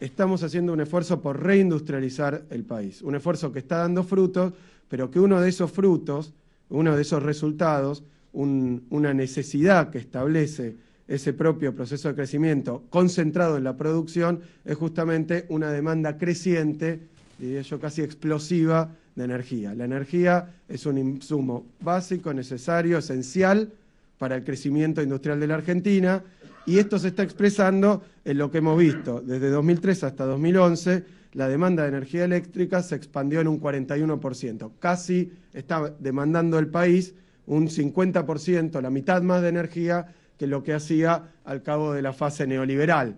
estamos haciendo un esfuerzo por reindustrializar el país, un esfuerzo que está dando frutos, pero que uno de esos frutos, uno de esos resultados, una necesidad que establece ese propio proceso de crecimiento concentrado en la producción, es justamente una demanda creciente, diría yo casi explosiva, de energía. La energía es un insumo básico, necesario, esencial para el crecimiento industrial de la Argentina y esto se está expresando en lo que hemos visto. Desde 2003 hasta 2011, la demanda de energía eléctrica se expandió en un 41%. Casi está demandando el país un 50%, la mitad más de energía que lo que hacía al cabo de la fase neoliberal.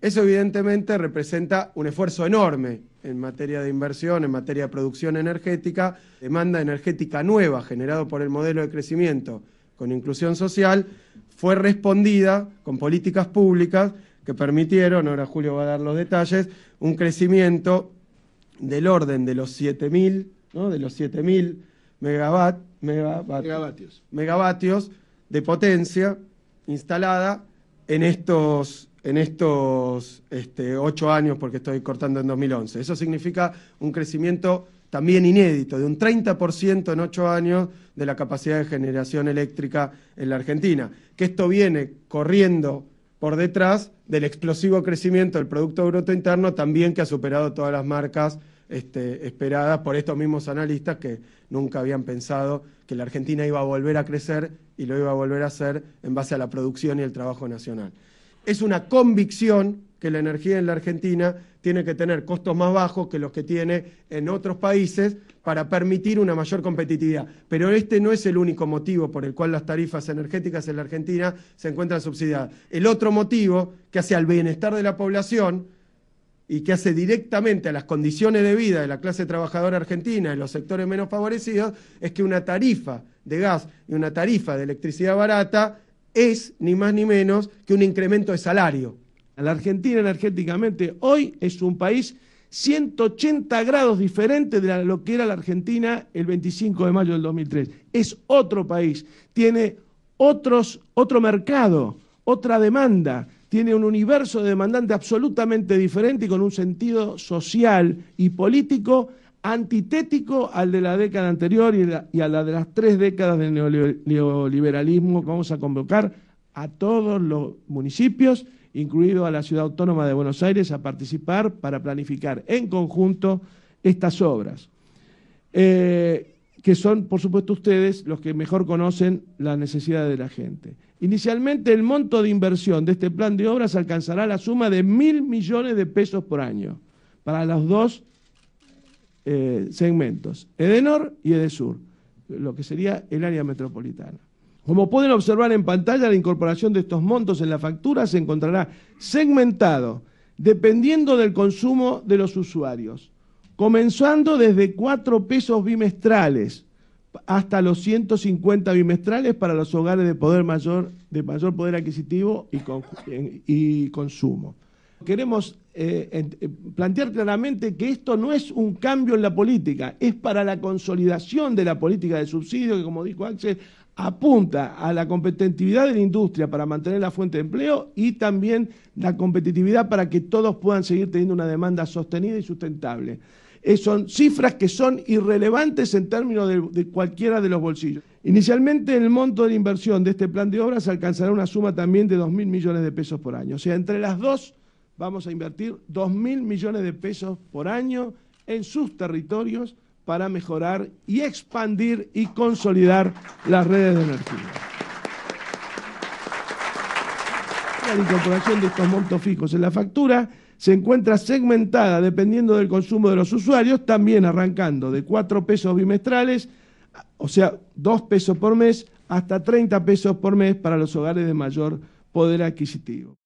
Eso evidentemente representa un esfuerzo enorme en materia de inversión, en materia de producción energética, demanda energética nueva generado por el modelo de crecimiento con inclusión social, fue respondida con políticas públicas que permitieron, ahora Julio va a dar los detalles, un crecimiento del orden de los 7.000, ¿no? de los megavatios. de potencia instalada en estos en estos este, ocho años, porque estoy cortando en 2011. Eso significa un crecimiento también inédito, de un 30% en ocho años de la capacidad de generación eléctrica en la Argentina. Que esto viene corriendo por detrás del explosivo crecimiento del Producto Bruto Interno, también que ha superado todas las marcas este, esperadas por estos mismos analistas que nunca habían pensado que la Argentina iba a volver a crecer y lo iba a volver a hacer en base a la producción y el trabajo nacional es una convicción que la energía en la Argentina tiene que tener costos más bajos que los que tiene en otros países para permitir una mayor competitividad. Pero este no es el único motivo por el cual las tarifas energéticas en la Argentina se encuentran subsidiadas. El otro motivo que hace al bienestar de la población y que hace directamente a las condiciones de vida de la clase trabajadora argentina y los sectores menos favorecidos es que una tarifa de gas y una tarifa de electricidad barata es ni más ni menos que un incremento de salario. La Argentina energéticamente hoy es un país 180 grados diferente de lo que era la Argentina el 25 de mayo del 2003. Es otro país, tiene otros, otro mercado, otra demanda, tiene un universo de demandante absolutamente diferente y con un sentido social y político antitético al de la década anterior y, a la de las tres décadas del neoliberalismo. Vamos a convocar a todos los municipios, incluido a la Ciudad Autónoma de Buenos Aires, a participar para planificar en conjunto estas obras. Eh, que son, por supuesto, ustedes los que mejor conocen la necesidad de la gente. Inicialmente, el monto de inversión de este plan de obras alcanzará la suma de mil millones de pesos por año para las dos eh, segmentos, Edenor y Edesur, lo que sería el área metropolitana. Como pueden observar en pantalla, la incorporación de estos montos en la factura se encontrará segmentado dependiendo del consumo de los usuarios, comenzando desde 4 pesos bimestrales hasta los 150 bimestrales para los hogares de, poder mayor, de mayor poder adquisitivo y consumo. Queremos eh, eh, plantear claramente que esto no es un cambio en la política, es para la consolidación de la política de subsidio que, como dijo Axel, apunta a la competitividad de la industria para mantener la fuente de empleo y también la competitividad para que todos puedan seguir teniendo una demanda sostenida y sustentable. son cifras que son irrelevantes en términos de, cualquiera de los bolsillos. Inicialmente el monto de inversión de este plan de obras alcanzará una suma también de 2.000 millones de pesos por año. O sea, entre las dos vamos a invertir 2.000 millones de pesos por año en sus territorios para mejorar y expandir y consolidar las redes de energía. La incorporación de estos montos fijos en la factura se encuentra segmentada dependiendo del consumo de los usuarios, también arrancando de 4 pesos bimestrales, o sea, 2 pesos por mes, hasta 30 pesos por mes para los hogares de mayor poder adquisitivo.